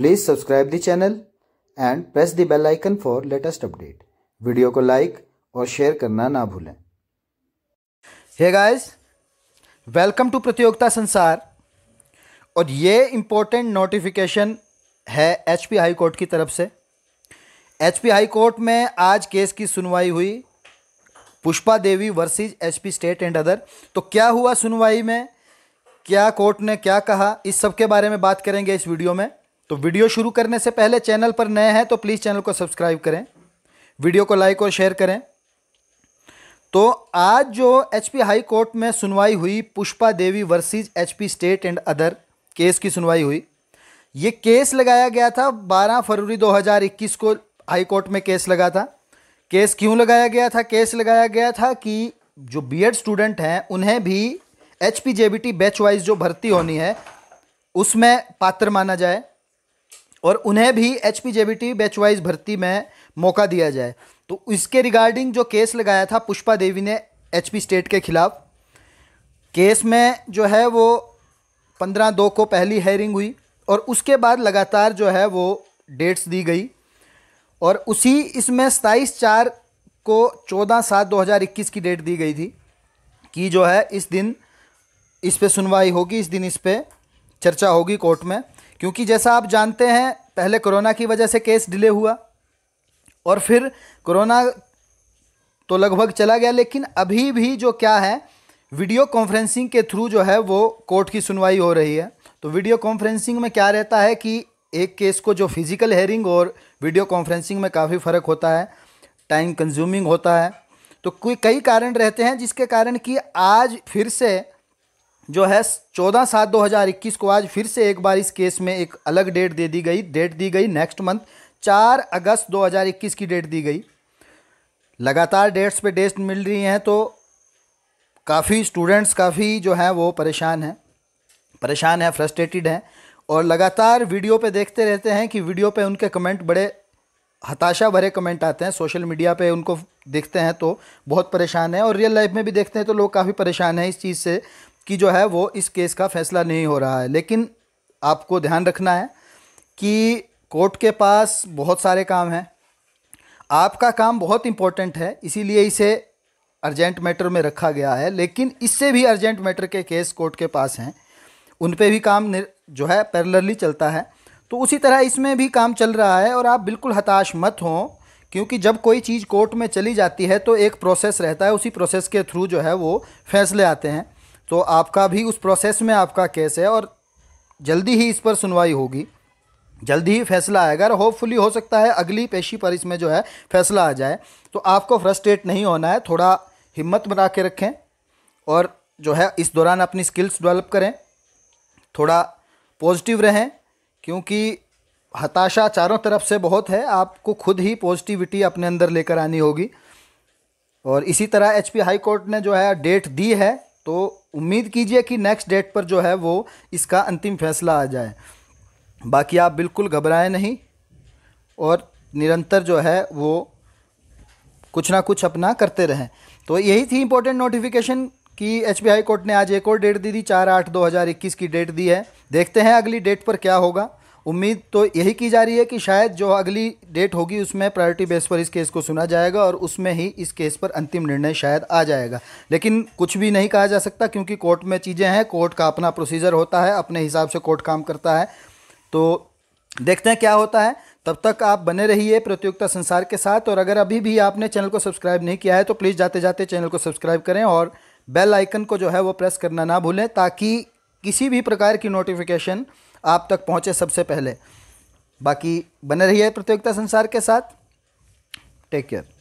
please subscribe the channel and press the bell icon for latest update video को like और share करना ना भूलें हे गाइस वेलकम टू प्रतियोगिता संसार और ये इंपॉर्टेंट नोटिफिकेशन है एचपी हाई कोर्ट की तरफ से एचपी हाई कोर्ट में आज केस की सुनवाई हुई Pushpa Devi versus HP state and other तो क्या हुआ सुनवाई में क्या कोर्ट ने क्या कहा इस सब के बारे में बात करेंगे इस वीडियो में तो वीडियो शुरू करने से पहले चैनल पर नए हैं तो प्लीज़ चैनल को सब्सक्राइब करें वीडियो को लाइक और शेयर करें तो आज जो एचपी हाई कोर्ट में सुनवाई हुई Pushpa Devi versus HP state and other case की सुनवाई हुई ये केस लगाया गया था 12 फरवरी 2021 को हाई कोर्ट में केस लगा था केस क्यों लगाया गया था केस लगाया गया था कि जो बीएड स्टूडेंट हैं उन्हें भी एच पी बैच वाइज जो भर्ती होनी है उसमें पात्र माना जाए और उन्हें भी H P J B T batch wise भर्ती में मौका दिया जाए तो इसके रिगार्डिंग जो केस लगाया था पुष्पा देवी ने एच पी स्टेट के खिलाफ केस में जो है वो पंद्रह दो को पहली हेयरिंग हुई और उसके बाद लगातार जो है वो डेट्स दी गई और उसी इसमें सताईस चार को चौदह सात दो हज़ार इक्कीस की डेट दी गई थी कि जो है इस दिन इस पे सुनवाई होगी इस दिन इस पे चर्चा होगी कोर्ट में क्योंकि जैसा आप जानते हैं पहले कोरोना की वजह से केस डिले हुआ और फिर कोरोना तो लगभग चला गया लेकिन अभी भी जो क्या है वीडियो कॉन्फ्रेंसिंग के थ्रू जो है वो कोर्ट की सुनवाई हो रही है तो वीडियो कॉन्फ्रेंसिंग में क्या रहता है कि एक केस को जो फिज़िकल हेयरिंग और वीडियो कॉन्फ्रेंसिंग में काफ़ी फ़र्क होता है टाइम कंज्यूमिंग होता है तो कोई कई कारण रहते हैं जिसके कारण कि आज फिर से जो है चौदह सात दो हज़ार इक्कीस को आज फिर से एक बार इस केस में एक अलग डेट दे दी गई डेट दी गई नेक्स्ट मंथ चार अगस्त दो हज़ार इक्कीस की डेट दी गई लगातार डेट्स पे डेट्स मिल रही हैं तो काफ़ी स्टूडेंट्स काफ़ी जो हैं वो परेशान हैं परेशान हैं फ्रस्ट्रेटेड हैं और लगातार वीडियो पे देखते रहते हैं कि वीडियो पे उनके कमेंट बड़े हताशा भरे कमेंट आते हैं सोशल मीडिया पे उनको देखते हैं तो बहुत परेशान है और रियल लाइफ में भी देखते हैं तो लोग काफ़ी परेशान हैं इस चीज़ से कि जो है वो इस केस का फैसला नहीं हो रहा है लेकिन आपको ध्यान रखना है कि कोर्ट के पास बहुत सारे काम हैं आपका काम बहुत इम्पोर्टेंट है इसीलिए इसे अर्जेंट मैटर में रखा गया है लेकिन इससे भी अर्जेंट मैटर के केस कोर्ट के पास हैं उन पर भी काम जो है पैरलरली चलता है तो उसी तरह इसमें भी काम चल रहा है और आप बिल्कुल हताश मत हों क्योंकि जब कोई चीज़ कोर्ट में चली जाती है तो एक प्रोसेस रहता है उसी प्रोसेस के थ्रू जो है वो फैसले आते हैं तो आपका भी उस प्रोसेस में आपका केस है और जल्दी ही इस पर सुनवाई होगी जल्दी ही फैसला आएगा और होपफुली हो सकता है अगली पेशी पर इसमें जो है फैसला आ जाए तो आपको फ्रस्ट्रेट नहीं होना है थोड़ा हिम्मत बना के रखें और जो है इस दौरान अपनी स्किल्स डेवलप करें थोड़ा पॉजिटिव रहें क्योंकि हताशा चारों तरफ से बहुत है आपको खुद ही पॉजिटिविटी अपने अंदर लेकर आनी होगी और इसी तरह एचपी हाई कोर्ट ने जो है डेट दी है तो उम्मीद कीजिए कि नेक्स्ट डेट पर जो है वो इसका अंतिम फैसला आ जाए बाकी आप बिल्कुल घबराएं नहीं और निरंतर जो है वो कुछ ना कुछ अपना करते रहें तो यही थी इंपॉर्टेंट नोटिफिकेशन कि एच हाई कोर्ट ने आज एक और डेट दी थी चार आठ दो हज़ार इक्कीस की डेट दी है देखते हैं अगली डेट पर क्या होगा उम्मीद तो यही की जा रही है कि शायद जो अगली डेट होगी उसमें प्रायोरिटी बेस पर इस केस को सुना जाएगा और उसमें ही इस केस पर अंतिम निर्णय शायद आ जाएगा लेकिन कुछ भी नहीं कहा जा सकता क्योंकि कोर्ट में चीज़ें हैं कोर्ट का अपना प्रोसीजर होता है अपने हिसाब से कोर्ट काम करता है तो देखते हैं क्या होता है तब तक आप बने रहिए प्रतियोगिता संसार के साथ और अगर अभी भी आपने चैनल को सब्सक्राइब नहीं किया है तो प्लीज़ जाते जाते चैनल को सब्सक्राइब करें और बेल आइकन को जो है वो प्रेस करना ना भूलें ताकि किसी भी प्रकार की नोटिफिकेशन आप तक पहुँचे सबसे पहले बाकी बने रहिए प्रतियोगिता संसार के साथ टेक केयर